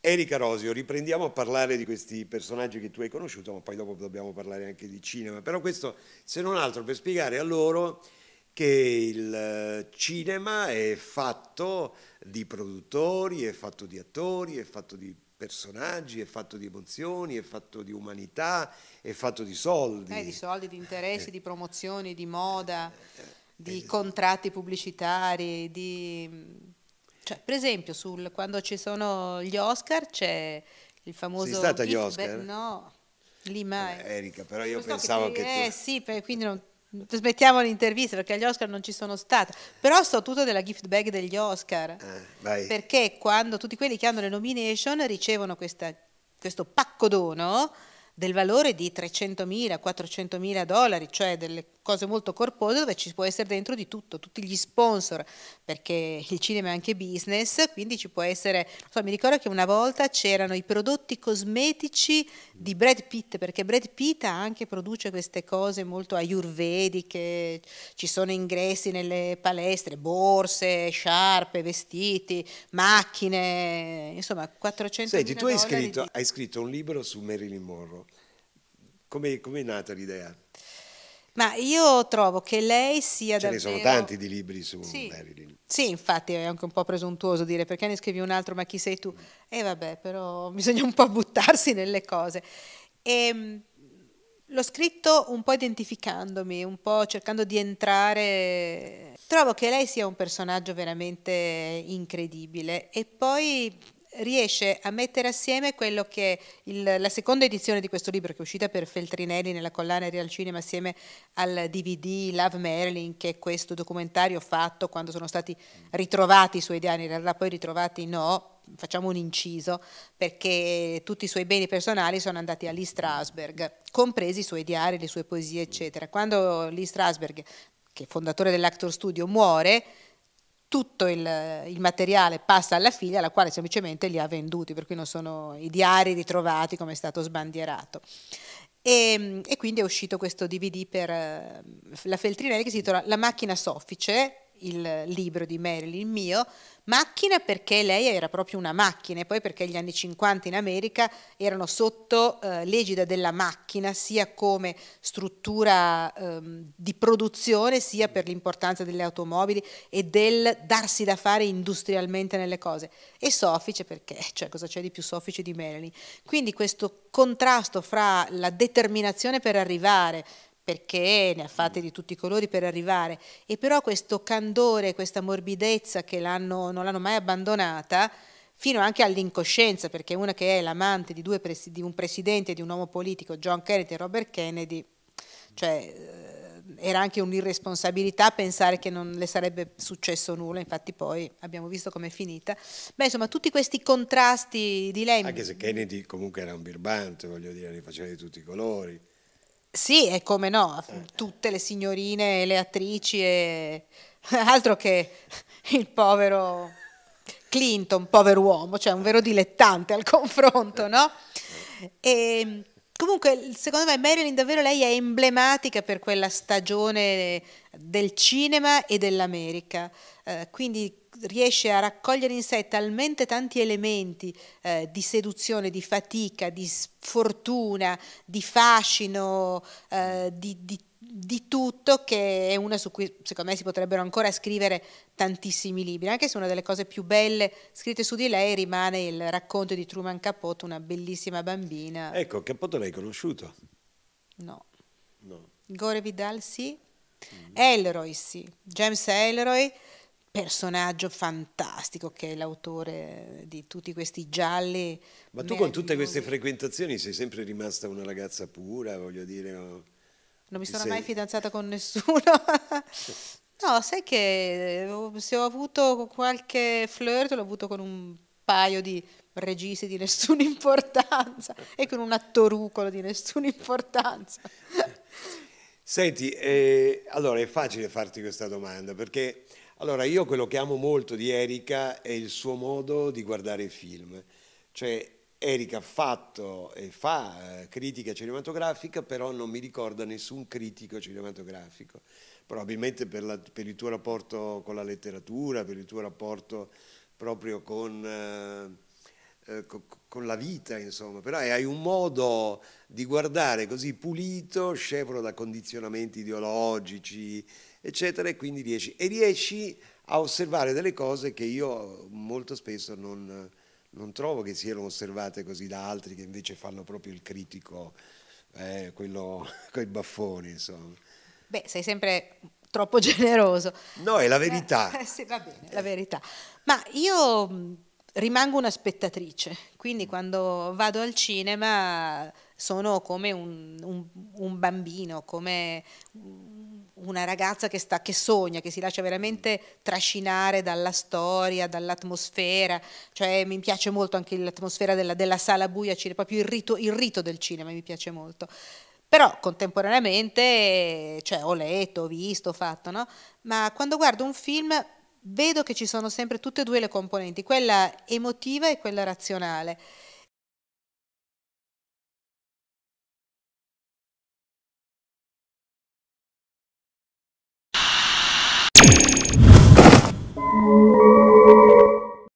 Erika Rosio, riprendiamo a parlare di questi personaggi che tu hai conosciuto, ma poi dopo dobbiamo parlare anche di cinema, però questo se non altro per spiegare a loro che il eh, cinema è fatto di produttori, è fatto di attori, è fatto di personaggi, è fatto di emozioni, è fatto di umanità, è fatto di soldi. Eh, di soldi, di interessi, eh. di promozioni, di moda, eh, di contratti pubblicitari, di cioè, per esempio, sul, quando ci sono gli Oscar c'è il famoso... Sei stata agli Oscar? Beh, no, lì mai. Eh, Erika, però io so pensavo che... che eh tu... sì, per, quindi non, smettiamo l'intervista perché agli Oscar non ci sono stata però so tutto della gift bag degli Oscar eh, perché quando tutti quelli che hanno le nomination ricevono questa, questo pacco dono del valore di 300.000, 400.000 dollari, cioè delle cose molto corpose dove ci può essere dentro di tutto, tutti gli sponsor, perché il cinema è anche business, quindi ci può essere, so, mi ricordo che una volta c'erano i prodotti cosmetici di Brad Pitt, perché Brad Pitt anche produce queste cose molto ayurvediche, ci sono ingressi nelle palestre, borse, sciarpe, vestiti, macchine, insomma 400.000 Senti, tu hai scritto, di... hai scritto un libro su Marilyn Monroe come è nata l'idea? Ma io trovo che lei sia Ce davvero... Ce ne sono tanti di libri su sì. Marilyn. Sì, infatti è anche un po' presuntuoso dire perché ne scrivi un altro ma chi sei tu? E mm. eh, vabbè, però bisogna un po' buttarsi nelle cose. E, ehm, l'ho scritto un po' identificandomi, un po' cercando di entrare. Trovo che lei sia un personaggio veramente incredibile e poi riesce a mettere assieme quello che il, la seconda edizione di questo libro che è uscita per Feltrinelli nella collana Real Cinema assieme al DVD Love Marilyn che è questo documentario fatto quando sono stati ritrovati i suoi diani, in realtà poi ritrovati no, facciamo un inciso, perché tutti i suoi beni personali sono andati a Lee Strasberg, compresi i suoi diari, le sue poesie, eccetera. Quando Lee Strasberg, che è fondatore dell'Actor Studio, muore, tutto il, il, materiale passa alla figlia, la quale semplicemente li ha venduti, per cui non sono i diari ritrovati come è stato sbandierato. E, ehm, e quindi è uscito questo DVD per eh, la Feltrinelli che si intitola La macchina soffice, il libro di Marilyn, il mio, macchina perché lei era proprio una macchina e poi perché gli anni 50 in America erano sotto eh, l'egida della macchina sia come struttura ehm, di produzione sia per l'importanza delle automobili e del darsi da fare industrialmente nelle cose e soffice perché cioè cosa c'è di più soffice di Marilyn quindi questo contrasto fra la determinazione per arrivare perché ne ha fatte di tutti i colori per arrivare, e però questo candore, questa morbidezza che non l'hanno mai abbandonata, fino anche all'incoscienza, perché una che è l'amante di, presi di un presidente e di un uomo politico, John Kennedy e Robert Kennedy, cioè eh, era anche un'irresponsabilità pensare che non le sarebbe successo nulla, infatti poi abbiamo visto com'è finita. Beh, insomma, tutti questi contrasti di lei... Anche se Kennedy comunque era un birbante, voglio dire, li faceva di tutti i colori. Sì, e come no, eh. tutte le signorine e le attrici e altro che il povero Clinton, povero uomo, cioè un vero dilettante al confronto, eh. no? E eh. ehm, Comunque, secondo me Marilyn davvero lei è emblematica per quella stagione del cinema e dell'America, eh, quindi riesce a raccogliere in sé talmente tanti elementi eh, di seduzione, di fatica, di sfortuna, di fascino, eh, di, di di tutto che è una su cui secondo me si potrebbero ancora scrivere tantissimi libri, anche se una delle cose più belle scritte su di lei rimane il racconto di Truman Capote, una bellissima bambina. Ecco, Capote l'hai conosciuto? No. no. Gore Vidal sì, mm. Elroy sì, James Elroy, personaggio fantastico che è l'autore di tutti questi gialli. Ma tu con tutte queste frequentazioni sei sempre rimasta una ragazza pura, voglio dire... Non mi sono sei... mai fidanzata con nessuno. no, sai che eh, se ho avuto qualche flirt l'ho avuto con un paio di registi di nessuna importanza e con un attorucolo di nessuna importanza. Senti, eh, allora è facile farti questa domanda perché allora io quello che amo molto di Erika è il suo modo di guardare i film, cioè Eric ha fatto e fa eh, critica cinematografica, però non mi ricorda nessun critico cinematografico. Probabilmente per, la, per, il tuo rapporto con la letteratura, per il tuo rapporto proprio con, eh, eh con, con la vita, insomma. Però eh, hai un modo di guardare così pulito, scevro da condizionamenti ideologici, eccetera, e quindi riesci, e riesci a osservare delle cose che io molto spesso non non trovo che siano osservate così da altri che invece fanno proprio il critico, eh, quello con i baffoni, insomma. Beh, sei sempre troppo generoso. No, è la verità. Eh, sì, va bene, la verità. Ma io mm, rimango una spettatrice, quindi mm. quando vado al cinema sono come un, un, un bambino, come una ragazza che, sta, che sogna, che si lascia veramente trascinare dalla storia, dall'atmosfera, cioè mi piace molto anche l'atmosfera della, della, sala buia, proprio il rito, il rito del cinema mi piace molto però contemporaneamente cioè, ho letto, ho visto, ho fatto, no? ma quando guardo un film vedo che ci sono sempre tutte e due le componenti, quella emotiva e quella razionale. you